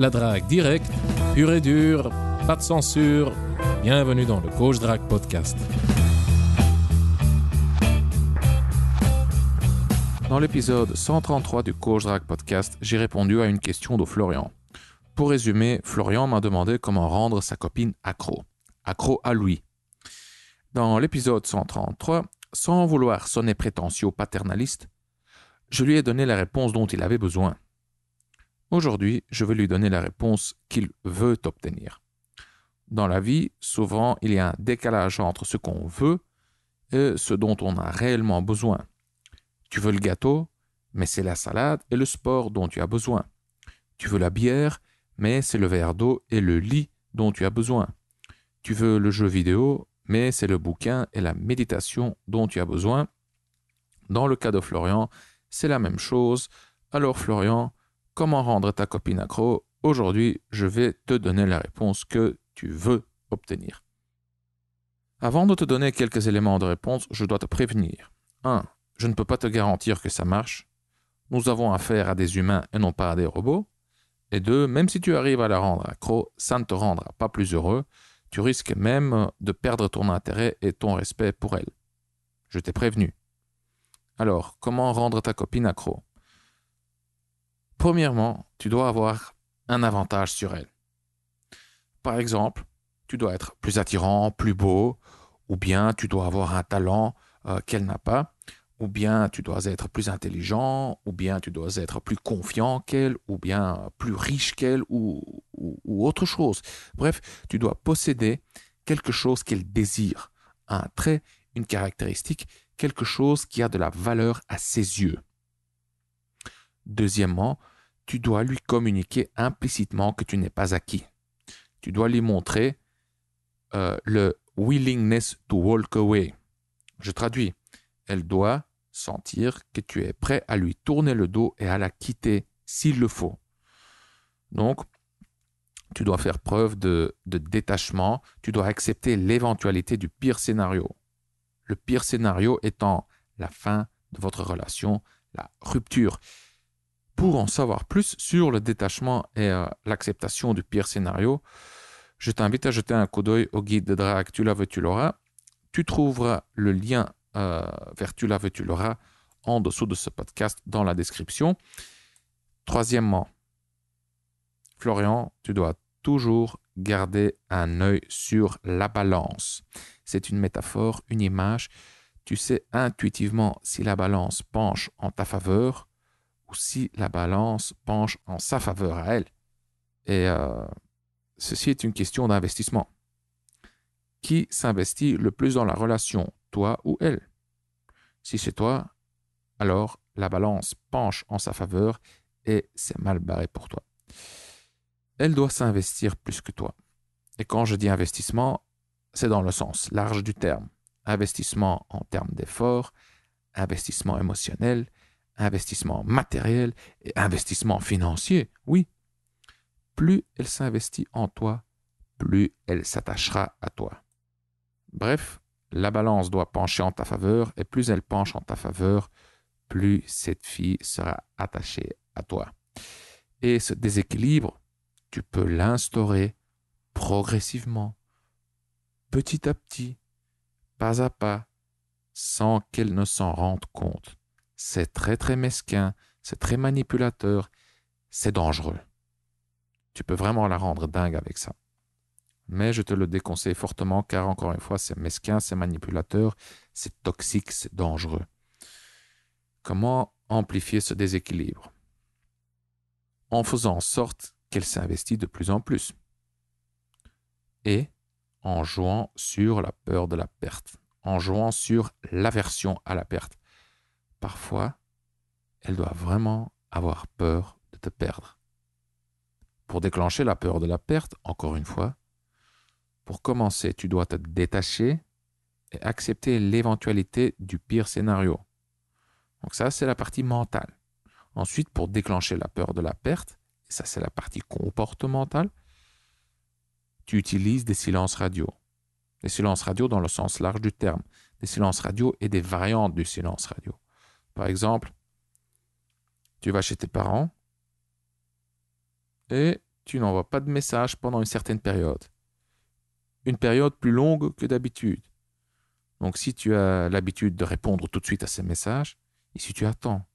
la drague directe, pure et dure, pas de censure. Bienvenue dans le Coach Drag Podcast. Dans l'épisode 133 du Coach Drag Podcast, j'ai répondu à une question de Florian. Pour résumer, Florian m'a demandé comment rendre sa copine accro. Accro à lui. Dans l'épisode 133, sans vouloir sonner prétentieux paternaliste, je lui ai donné la réponse dont il avait besoin. Aujourd'hui, je vais lui donner la réponse qu'il veut obtenir. Dans la vie, souvent, il y a un décalage entre ce qu'on veut et ce dont on a réellement besoin. Tu veux le gâteau, mais c'est la salade et le sport dont tu as besoin. Tu veux la bière, mais c'est le verre d'eau et le lit dont tu as besoin. Tu veux le jeu vidéo, mais c'est le bouquin et la méditation dont tu as besoin. Dans le cas de Florian, c'est la même chose. Alors Florian, comment rendre ta copine accro, aujourd'hui je vais te donner la réponse que tu veux obtenir. Avant de te donner quelques éléments de réponse, je dois te prévenir. 1. Je ne peux pas te garantir que ça marche. Nous avons affaire à des humains et non pas à des robots. Et 2. Même si tu arrives à la rendre accro, ça ne te rendra pas plus heureux. Tu risques même de perdre ton intérêt et ton respect pour elle. Je t'ai prévenu. Alors, comment rendre ta copine accro Premièrement, tu dois avoir un avantage sur elle. Par exemple, tu dois être plus attirant, plus beau, ou bien tu dois avoir un talent euh, qu'elle n'a pas, ou bien tu dois être plus intelligent, ou bien tu dois être plus confiant qu'elle, ou bien plus riche qu'elle, ou, autre chose. Bref, tu dois posséder quelque chose qu'elle désire, un trait, une caractéristique, quelque chose qui a de la valeur à ses yeux. Deuxièmement, tu dois lui communiquer implicitement que tu n'es pas acquis. Tu dois lui montrer euh, le willingness to walk away. Je traduis. Elle doit sentir que tu es prêt à lui tourner le dos et à la quitter s'il le faut. Donc, tu dois faire preuve de détachement, tu dois accepter l'éventualité du pire scénario. Le pire scénario étant la fin de votre relation, la rupture. Pour en savoir plus sur le détachement et euh, l'acceptation du pire scénario, je t'invite à jeter un coup d'œil au guide de Drag Tu la veux, tu l'auras. Tu trouveras le lien euh, vers Tu la veux, tu l'auras en dessous de ce podcast dans la description. Troisièmement, Florian, tu dois toujours garder un œil sur la balance. C'est une métaphore, une image. Tu sais intuitivement si la balance penche en ta faveur si la balance penche en sa faveur à elle. Et euh, ceci est une question d'investissement. Qui s'investit le plus dans la relation, toi ou elle Si c'est toi, alors la balance penche en sa faveur et c'est mal barré pour toi. Elle doit s'investir plus que toi. Et quand je dis investissement, c'est dans le sens large du terme. Investissement en termes d'efforts, investissement émotionnel, investissement matériel et investissement financier, oui. Plus elle s'investit en toi, plus elle s'attachera à toi. Bref, la balance doit pencher en ta faveur, et plus elle penche en ta faveur, plus cette fille sera attachée à toi. Et ce déséquilibre, tu peux l'instaurer progressivement, petit à petit, pas à pas, sans qu'elle ne s'en rende compte c'est très très mesquin, c'est très manipulateur, c'est dangereux. Tu peux vraiment la rendre dingue avec ça. Mais je te le déconseille fortement car encore une fois, c'est mesquin, c'est manipulateur, c'est toxique, c'est dangereux. Comment amplifier ce déséquilibre En faisant en sorte qu'elle s'investit de plus en plus. Et en jouant sur la peur de la perte, en jouant sur l'aversion à la perte parfois, elle doit vraiment avoir peur de te perdre. Pour déclencher la peur de la perte, encore une fois, pour commencer, tu dois te détacher et accepter l'éventualité du pire scénario. Donc ça, c'est la partie mentale. Ensuite, pour déclencher la peur de la perte, et ça c'est la partie comportementale, tu utilises des silences radio. Des silences radio dans le sens large du terme. Des silences radio et des variantes du silence radio. Par exemple, tu vas chez tes parents et tu n'envoies pas de message pendant une certaine période. Une période plus longue que d'habitude. Donc si tu as l'habitude de répondre tout de suite à ces messages, ici tu attends.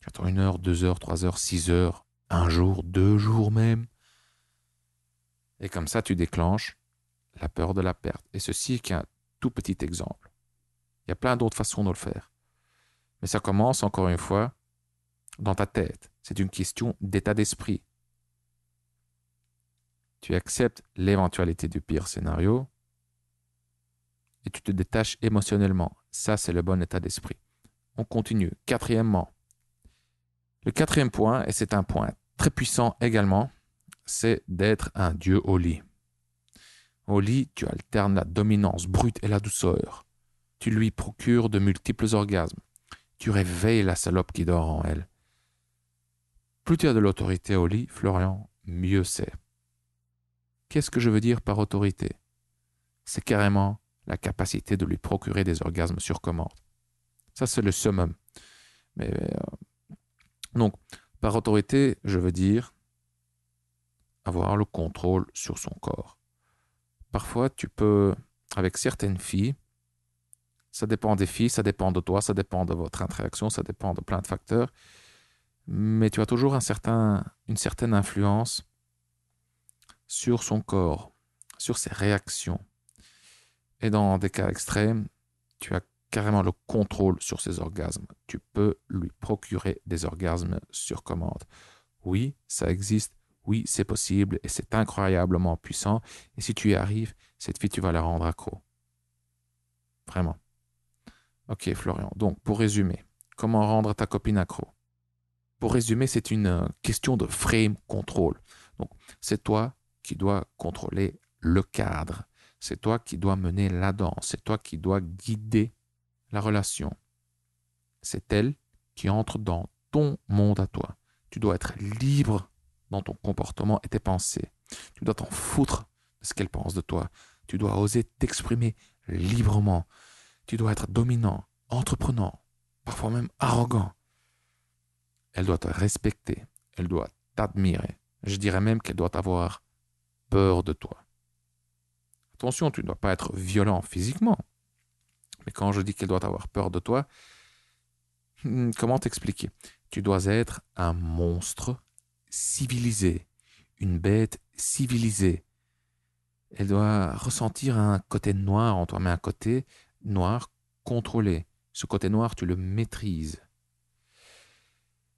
Tu attends une heure, deux heures, trois heures, six heures, un jour, deux jours même. Et comme ça, tu déclenches la peur de la perte. Et ceci est qu'un tout petit exemple. Il y a plein d'autres façons de le faire. Mais ça commence, encore une fois, dans ta tête. C'est une question d'état d'esprit. Tu acceptes l'éventualité du pire scénario et tu te détaches émotionnellement. Ça, c'est le bon état d'esprit. On continue. Quatrièmement, le quatrième point, et c'est un point très puissant également, c'est d'être un dieu au lit. Au lit, tu alternes la dominance brute et la douceur. Tu lui procures de multiples orgasmes. Tu réveilles la salope qui dort en elle. Plus tu as de l'autorité au lit, Florian, mieux c'est. Qu'est-ce que je veux dire par autorité C'est carrément la capacité de lui procurer des orgasmes sur commande. Ça, c'est le summum. Mais, euh, donc, par autorité, je veux dire avoir le contrôle sur son corps. Parfois, tu peux, avec certaines filles, ça dépend des filles, ça dépend de toi, ça dépend de votre interaction, ça dépend de plein de facteurs. Mais tu as toujours un certain, une certaine influence sur son corps, sur ses réactions. Et dans des cas extrêmes, tu as carrément le contrôle sur ses orgasmes. Tu peux lui procurer des orgasmes sur commande. Oui, ça existe. Oui, c'est possible et c'est incroyablement puissant. Et si tu y arrives, cette fille, tu vas la rendre accro. Vraiment. Ok, Florian. Donc, pour résumer, comment rendre ta copine accro Pour résumer, c'est une euh, question de frame control. Donc, c'est toi qui dois contrôler le cadre. C'est toi qui dois mener la danse. C'est toi qui dois guider la relation. C'est elle qui entre dans ton monde à toi. Tu dois être libre dans ton comportement et tes pensées. Tu dois t'en foutre de ce qu'elle pense de toi. Tu dois oser t'exprimer librement. Tu dois être dominant, entreprenant, parfois même arrogant. Elle doit te respecter, elle doit t'admirer. Je dirais même qu'elle doit avoir peur de toi. Attention, tu ne dois pas être violent physiquement. Mais quand je dis qu'elle doit avoir peur de toi, hmm, comment t'expliquer Tu dois être un monstre civilisé, une bête civilisée. Elle doit ressentir un côté noir en toi, mais un côté noir contrôlé. Ce côté noir, tu le maîtrises.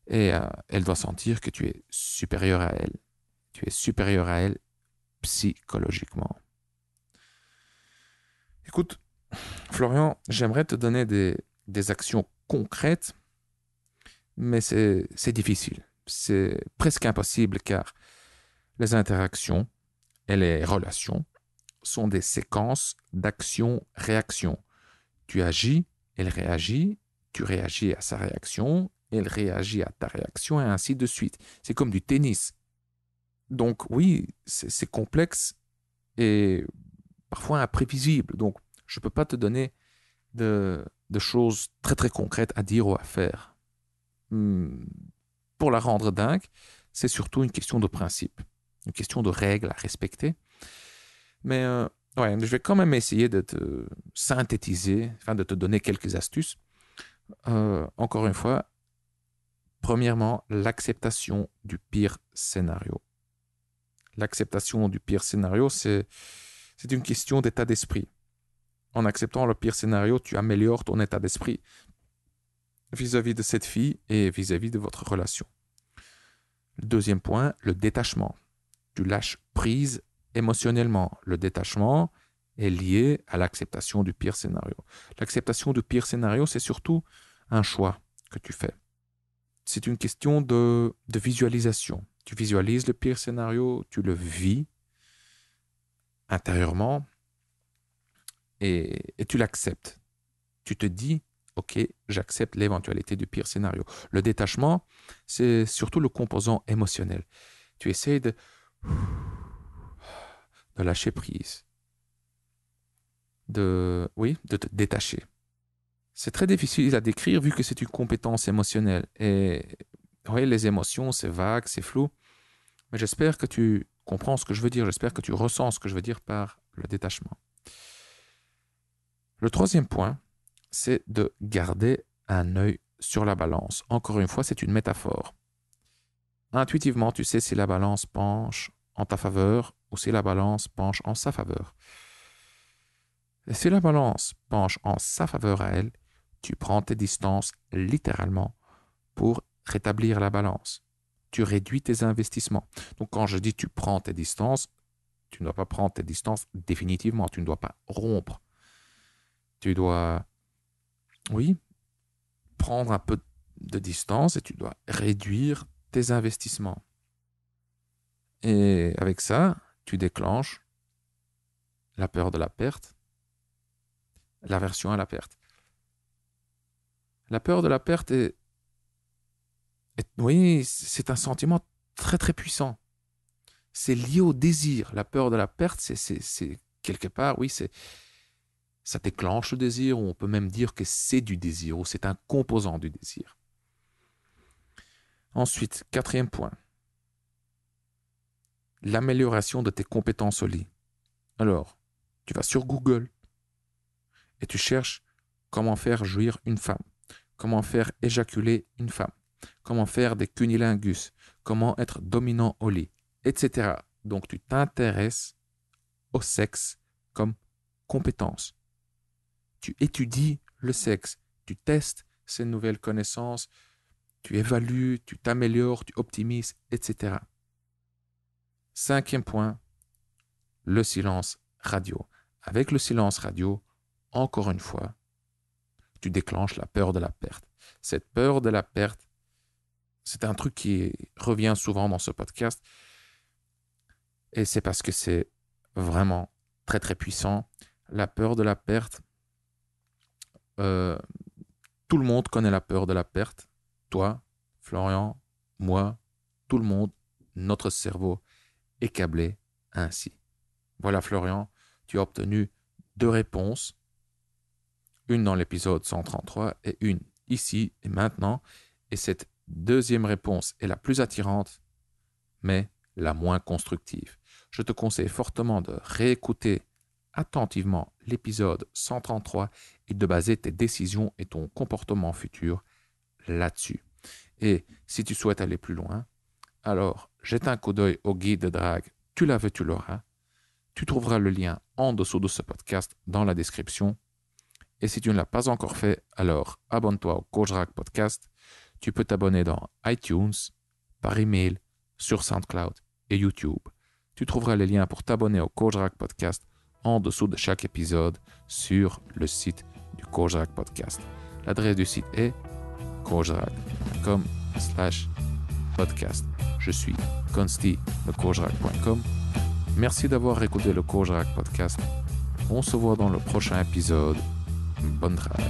Et euh, elle doit sentir que tu es supérieur à elle. Tu es supérieur à elle psychologiquement. Écoute, Florian, j'aimerais te donner des, des actions concrètes, mais c'est difficile. C'est presque impossible car les interactions et les relations sont des séquences daction réactions tu agis, elle réagit, tu réagis à sa réaction, elle réagit à ta réaction, et ainsi de suite. C'est comme du tennis. Donc oui, c'est complexe et parfois imprévisible. Donc je ne peux pas te donner de, choses très très concrètes à dire ou à faire. Hmm. pour la rendre dingue, c'est surtout une question de principe, une question de règles à respecter. Mais euh, je vais quand même essayer de te synthétiser, enfin de te donner quelques astuces. Euh, encore une fois, premièrement, l'acceptation du pire scénario. L'acceptation du pire scénario, c'est une question d'état d'esprit. En acceptant le pire scénario, tu améliores ton état d'esprit vis-à-vis de cette fille et vis à -vis de votre relation. Deuxième point, le détachement. Tu lâches prise émotionnellement. Le détachement est lié à l'acceptation du pire scénario. L'acceptation du pire scénario, c'est surtout un choix que tu fais. C'est une question de, visualisation. Tu visualises le pire scénario, tu le vis intérieurement et, et tu l'acceptes. Tu te dis, OK, j'accepte l'éventualité du pire scénario. Le détachement, c'est surtout le composant émotionnel. Tu essayes de de lâcher prise, de, oui, de te détacher. C'est très difficile à décrire vu que c'est une compétence émotionnelle. Et voyez les émotions, c'est vague, c'est flou. Mais j'espère que tu comprends ce que je veux dire, j'espère que tu ressens ce que je veux dire par le détachement. Le troisième point, c'est de garder un œil sur la balance. Encore une fois, c'est une métaphore. Intuitivement, tu sais si la balance penche en ta faveur ou si la balance penche en sa faveur. si la balance penche en sa faveur à elle, tu prends tes distances littéralement pour rétablir la balance. Tu réduis tes investissements. Donc quand je dis tu prends tes distances, tu ne dois pas prendre tes distances définitivement, tu ne dois pas rompre. Tu dois, oui, prendre un peu de distance et tu dois réduire tes investissements. Et avec ça, tu déclenches la peur de la perte, l'aversion à la perte. La peur de la perte est, c'est un sentiment très très puissant. C'est lié au désir. La peur de la perte, c'est quelque part, oui, c'est ça déclenche le désir, ou on peut même dire que c'est du désir, ou c'est un composant du désir. Ensuite, quatrième point, l'amélioration de tes compétences au lit. Alors, tu vas sur Google et tu cherches comment faire jouir une femme, comment faire éjaculer une femme, comment faire des cunilingus, comment être dominant au lit, etc. Donc tu t'intéresses au sexe comme compétence. Tu étudies le sexe, tu testes ces nouvelles connaissances, tu évalues, tu t'améliores, tu optimises, etc. Cinquième point, le silence radio. Avec le silence radio, encore une fois, tu déclenches la peur de la perte. Cette peur de la perte, c'est un truc qui revient souvent dans ce podcast. Et c'est parce que c'est vraiment très très puissant. La peur de la perte, euh, tout le monde connaît la peur de la perte. Toi, Florian, moi, tout le monde, notre cerveau câblé ainsi. Voilà Florian, tu as obtenu deux réponses, une dans l'épisode 133 et une ici et maintenant, et cette deuxième réponse est la plus attirante, mais la moins constructive. Je te conseille fortement de réécouter attentivement l'épisode 133 et de baser tes décisions et ton comportement futur là-dessus. Et si tu souhaites aller plus loin, alors, jette un coup d'œil au guide de drague Tu l'as vu, tu l'auras. Tu trouveras le lien en dessous de ce podcast dans la description. Et si tu ne l'as pas encore fait, alors abonne-toi au Coach Podcast. Tu peux t'abonner dans iTunes, par email, sur SoundCloud et YouTube. Tu trouveras les liens pour t'abonner au Coach Podcast en dessous de chaque épisode sur le site du Coach Podcast. L'adresse du site est coachdrag.com slash podcast. Je suis Consti, le CourgeRac.com. Merci d'avoir écouté le CourgeRac podcast. On se voit dans le prochain épisode. Bonne travail.